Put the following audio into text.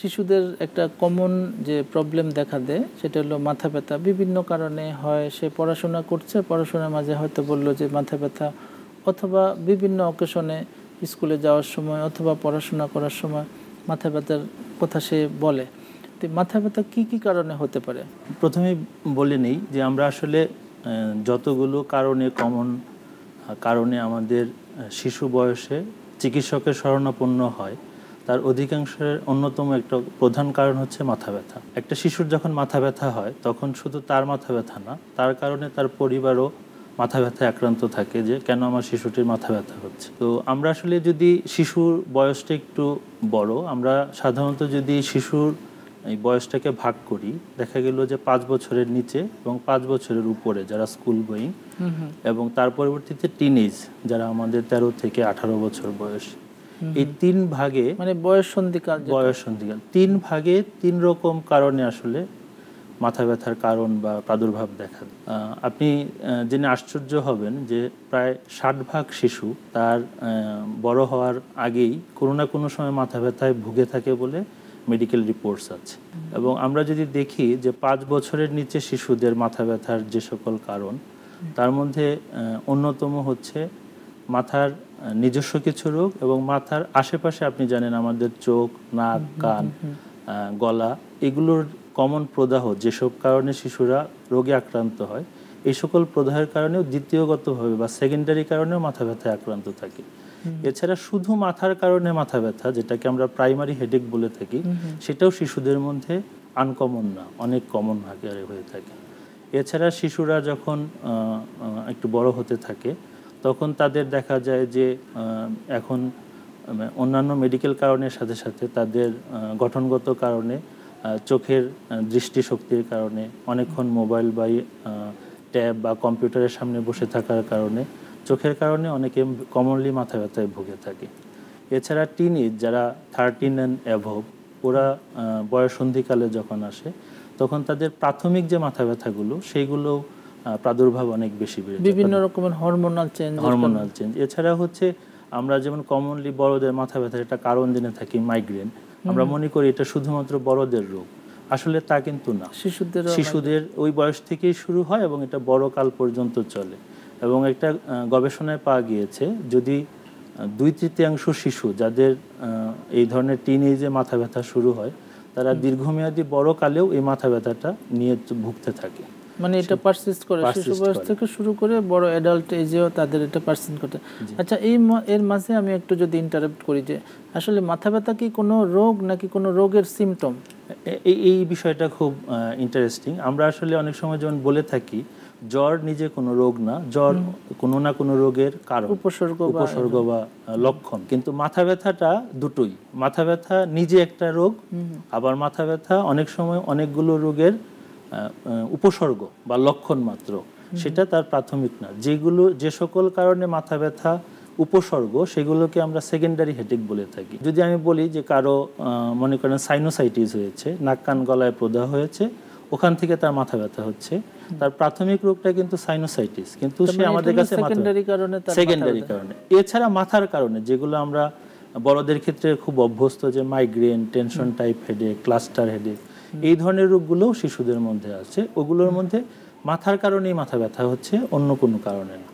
শিশুদের একটা কমন যে প্রবলেম দেখা দেয় সেটা হলো মাথা ব্যথা বিভিন্ন কারণে হয় সে পড়াশোনা করছে পড়াশোনার মাঝে হয়তো বললো যে মাথা ব্যথা অথবা বিভিন্ন অকেশনে স্কুলে যাওয়ার সময় অথবা পড়াশোনা করার সময় মাথা ব্যথার কথা সে বলে তো মাথা ব্যথা কী কী কারণে হতে পারে প্রথমেই বলে নেই যে আমরা আসলে যতগুলো কারণে কমন কারণে আমাদের শিশু বয়সে চিকিৎসকের শরণাপন্ন হয় তার অধিকাংশের অন্যতম একটা প্রধান কারণ হচ্ছে মাথা ব্যথা একটা শিশুর যখন মাথা ব্যথা হয় তখন শুধু তার মাথা ব্যথা না তার কারণে তার পরিবারও মাথা ব্যথায় আক্রান্ত থাকে যে কেন আমার শিশুটির মাথা ব্যথা হচ্ছে তো আমরা আসলে যদি শিশুর বয়সটা একটু বড় আমরা সাধারণত যদি শিশুর এই বয়সটাকে ভাগ করি দেখা গেল যে পাঁচ বছরের নিচে এবং পাঁচ বছরের উপরে যারা স্কুল বইং এবং তার পরবর্তীতে টিনেজ যারা আমাদের তেরো থেকে আঠারো বছর বয়স এই তিন ভাগে মানে বয়স সন্ধিকাল বয়স সন্ধিকাল তিন ভাগে তিন রকম কারণে আসলে মাথা ব্যথার কারণ বা প্রাদুর্ভাব দেখা দেয় আপনি জেনে আশ্চর্য হবেন যে প্রায় ষাট ভাগ শিশু তার বড় হওয়ার আগেই কোনো না কোনো সময় মাথা ব্যথায় ভুগে থাকে বলে মেডিকেল রিপোর্টস আছে এবং আমরা যদি দেখি যে পাঁচ বছরের নিচে শিশুদের মাথা ব্যথার যে সকল কারণ তার মধ্যে অন্যতম হচ্ছে মাথার নিজস্ব কিছু রোগ এবং মাথার আশেপাশে আপনি জানেন আমাদের চোখ নাক কান গলা এগুলোর কমন প্রদাহ যেসব কারণে শিশুরা রোগে আক্রান্ত হয় এই সকল প্রদাহের কারণেও দ্বিতীয়গতভাবে বা সেকেন্ডারি কারণেও মাথা ব্যথায় আক্রান্ত থাকে এছাড়া শুধু মাথার কারণে মাথা ব্যথা যেটাকে আমরা প্রাইমারি হেডেক বলে থাকি সেটাও শিশুদের মধ্যে আনকমন না অনেক কমন আকারে হয়ে থাকে এছাড়া শিশুরা যখন একটু বড় হতে থাকে তখন তাদের দেখা যায় যে এখন অন্যান্য মেডিকেল কারণের সাথে সাথে তাদের গঠনগত কারণে চোখের দৃষ্টিশক্তির কারণে অনেকক্ষণ মোবাইল বা ট্যাব বা কম্পিউটারের সামনে বসে থাকার কারণে চোখের কারণে অনেকে কমনলি মাথা ব্যথায় ভুগে থাকে এছাড়া টিন যারা থার্টিন অ্যান্ড অ্যাভব ওরা বয়সন্ধিকালে যখন আসে তখন তাদের প্রাথমিক যে মাথা ব্যথাগুলো সেইগুলো প্রাদুর্ভাব অনেক বেশি বেড়ে বিভিন্ন রকমের হরমোনাল চেঞ্জ হরমোনাল চেঞ্জ এছাড়া হচ্ছে আমরা যেমন কমনলি বড়দের মাথা ব্যথার একটা কারণ জেনে থাকি মাইগ্রেন আমরা মনে করি এটা শুধুমাত্র বড়দের রোগ আসলে তা কিন্তু না শিশুদের শিশুদের ওই বয়স থেকেই শুরু হয় এবং এটা বড় কাল পর্যন্ত চলে এবং একটা গবেষণায় পাওয়া গিয়েছে যদি দুই তৃতীয়াংশ শিশু যাদের এই ধরনের টিনেজে মাথা ব্যথা শুরু হয় তারা দীর্ঘমেয়াদী বড় কালেও এই মাথা ব্যথাটা নিয়ে ভুগতে থাকে মানে এটা পারসিস্ট করে শিশু বয়স থেকে শুরু করে বড় অ্যাডাল্ট এজেও তাদের এটা পারসিস্ট করতে আচ্ছা এই এর মাঝে আমি একটু যদি ইন্টারাপ্ট করি যে আসলে মাথা ব্যথা কি কোনো রোগ নাকি কোনো রোগের সিমটম এই এই বিষয়টা খুব ইন্টারেস্টিং আমরা আসলে অনেক সময় যেমন বলে থাকি জ্বর নিজে কোনো রোগ না জ্বর কোনো না কোনো রোগের কারণ উপসর্গ উপসর্গ বা লক্ষণ কিন্তু মাথা ব্যথাটা দুটোই মাথা ব্যথা নিজে একটা রোগ আবার মাথা ব্যথা অনেক সময় অনেকগুলো রোগের উপসর্গ বা লক্ষণ মাত্র সেটা তার প্রাথমিক না যেগুলো যে সকল কারণে মাথা ব্যথা উপসর্গ সেগুলোকে আমরা সেকেন্ডারি হেডেক বলে থাকি যদি আমি বলি যে কারো মনে করেন সাইনোসাইটিস হয়েছে নাক কান গলায় প্রদাহ হয়েছে ওখান থেকে তার মাথা ব্যথা হচ্ছে তার প্রাথমিক রোগটা কিন্তু সাইনোসাইটিস কিন্তু সে মানে আমাদের কাছে সেকেন্ডারি কারণে সেকেন্ডারি কারণে এছাড়া মাথার কারণে যেগুলো আমরা বড়দের ক্ষেত্রে খুব অভ্যস্ত যে migraine tension type headache cluster headache এই ধরনের রোগগুলো শিশুদের মধ্যে আছে ওগুলোর মধ্যে মাথার কারণেই মাথা ব্যথা হচ্ছে অন্য কোনো কারণে না